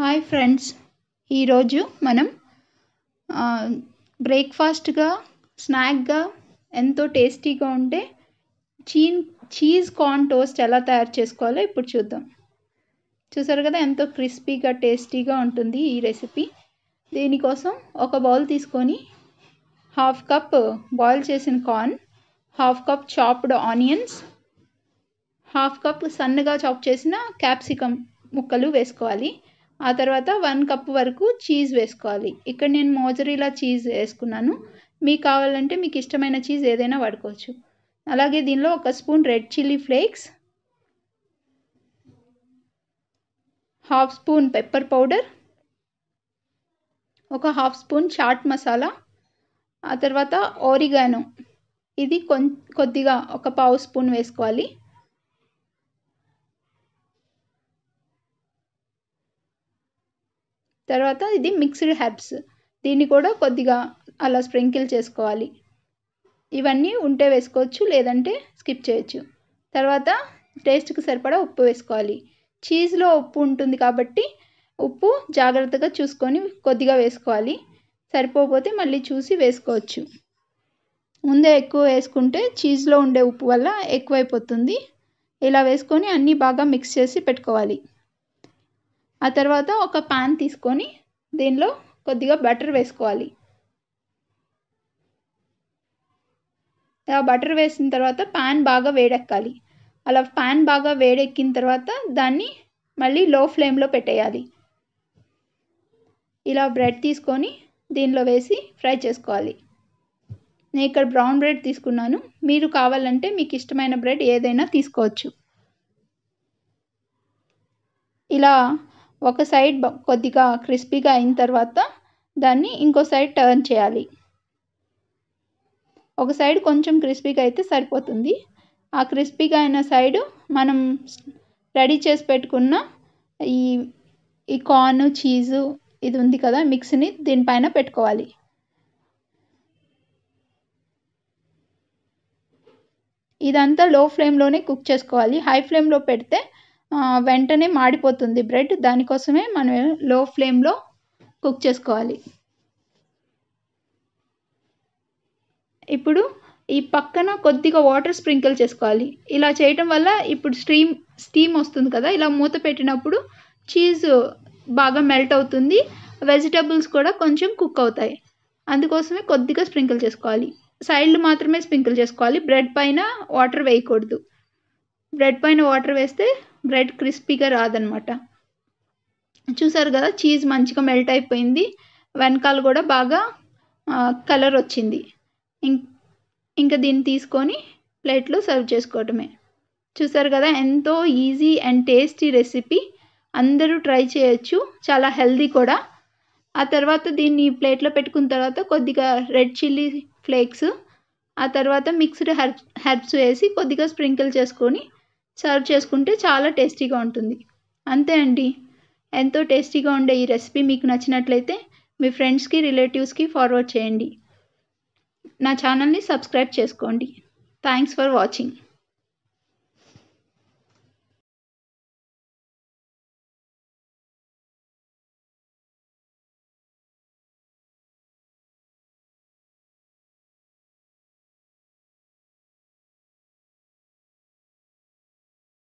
hi friends ఈరోజు మనం బ్రేక్ఫాస్ట్గా స్నాక్గా ఎంతో టేస్టీగా ఉండే చీన్ చీజ్ కార్న్ టోస్ట్ ఎలా తయారు చేసుకోవాలో ఇప్పుడు చూద్దాం చూసారు కదా ఎంతో క్రిస్పీగా టేస్టీగా ఉంటుంది ఈ రెసిపీ దీనికోసం ఒక బౌల్ తీసుకొని హాఫ్ కప్ బాయిల్ చేసిన corn half cup chopped onions half cup సన్నగా చాప్ చేసిన క్యాప్సికమ్ ముక్కలు వేసుకోవాలి ఆ తర్వాత వన్ కప్ వరకు చీజ్ వేసుకోవాలి ఇక్కడ నేను మోజరీలా చీజ్ వేసుకున్నాను మీకు కావాలంటే మీకు ఇష్టమైన చీజ్ ఏదైనా వాడుకోవచ్చు అలాగే దీనిలో ఒక spoon red chilli flakes half spoon pepper powder ఒక హాఫ్ స్పూన్ చాట్ మసాలా ఆ తర్వాత ఓరిగాను ఇది కొద్దిగా ఒక పావు స్పూన్ వేసుకోవాలి తర్వాత ఇది మిక్స్డ్ హెర్బ్స్ దీన్ని కూడా కొద్దిగా అలా స్ప్రింకిల్ చేసుకోవాలి ఇవన్నీ ఉంటే వేసుకోవచ్చు లేదంటే స్కిప్ చేయొచ్చు తర్వాత టేస్ట్కి సరిపడా ఉప్పు వేసుకోవాలి చీజ్లో ఉప్పు ఉంటుంది కాబట్టి ఉప్పు జాగ్రత్తగా చూసుకొని కొద్దిగా వేసుకోవాలి సరిపోకపోతే మళ్ళీ చూసి వేసుకోవచ్చు ముందే ఎక్కువ వేసుకుంటే చీజ్లో ఉండే ఉప్పు వల్ల ఎక్కువైపోతుంది ఇలా వేసుకొని అన్నీ బాగా మిక్స్ చేసి పెట్టుకోవాలి ఆ తర్వాత ఒక పాన్ తీసుకొని దీనిలో కొద్దిగా బటర్ వేసుకోవాలి బటర్ వేసిన తర్వాత పాన్ బాగా వేడెక్కాలి అలా పాన్ బాగా వేడెక్కిన తర్వాత దాన్ని మళ్ళీ లో ఫ్లేమ్లో పెట్టేయాలి ఇలా బ్రెడ్ తీసుకొని దీనిలో వేసి ఫ్రై చేసుకోవాలి నేను ఇక్కడ బ్రౌన్ బ్రెడ్ తీసుకున్నాను మీరు కావాలంటే మీకు ఇష్టమైన బ్రెడ్ ఏదైనా తీసుకోవచ్చు ఇలా ఒక సైడ్ కొద్దిగా క్రిస్పీగా అయిన తర్వాత దాన్ని ఇంకో సైడ్ టర్న్ చేయాలి ఒక సైడ్ కొంచెం క్రిస్పీగా అయితే సరిపోతుంది ఆ క్రిస్పీగా అయిన సైడు మనం రెడీ చేసి పెట్టుకున్న ఈ ఈ కార్న్ చీజు ఇది ఉంది కదా మిక్స్ని దీనిపైన పెట్టుకోవాలి ఇదంతా లో ఫ్లేమ్లోనే కుక్ చేసుకోవాలి హై ఫ్లేమ్లో పెడితే వెంటనే మాడిపోతుంది బ్రెడ్ దానికోసమే మనం లో ఫ్లేమ్లో కుక్ చేసుకోవాలి ఇప్పుడు ఈ పక్కన కొద్దిగా వాటర్ స్ప్రింకిల్ చేసుకోవాలి ఇలా చేయటం వల్ల ఇప్పుడు స్టీమ్ స్టీమ్ వస్తుంది కదా ఇలా మూత పెట్టినప్పుడు చీజ్ బాగా మెల్ట్ అవుతుంది వెజిటబుల్స్ కూడా కొంచెం కుక్ అవుతాయి అందుకోసమే కొద్దిగా స్ప్రింకిల్ చేసుకోవాలి సైడ్లు మాత్రమే స్ప్రింకిల్ చేసుకోవాలి బ్రెడ్ పైన వాటర్ వేయకూడదు బ్రెడ్ పైన వాటర్ వేస్తే బ్రెడ్ క్రిస్పీగా రాదనమాట చూసారు కదా చీజ్ మంచిగా మెల్ట్ అయిపోయింది వెనకాల కూడా బాగా కలర్ వచ్చింది ఇంకా దీన్ని తీసుకొని ప్లేట్లో సర్వ్ చేసుకోవటమే చూసారు కదా ఎంతో ఈజీ అండ్ టేస్టీ రెసిపీ అందరూ ట్రై చేయొచ్చు చాలా హెల్దీ కూడా ఆ తర్వాత దీన్ని ప్లేట్లో పెట్టుకున్న తర్వాత కొద్దిగా రెడ్ చిల్లీ ఫ్లేక్స్ ఆ తర్వాత మిక్స్డ్ హెర్బ్ హెర్బ్స్ వేసి కొద్దిగా స్ప్రింకిల్ చేసుకొని సర్వ్ చేసుకుంటే చాలా టేస్టీగా ఉంటుంది అంతే అండి ఎంతో టేస్టీగా ఉండే ఈ రెసిపీ మీకు నచ్చినట్లయితే మీ ఫ్రెండ్స్కి రిలేటివ్స్కి ఫార్వర్డ్ చేయండి నా ఛానల్ని సబ్స్క్రైబ్ చేసుకోండి థ్యాంక్స్ ఫర్ వాచింగ్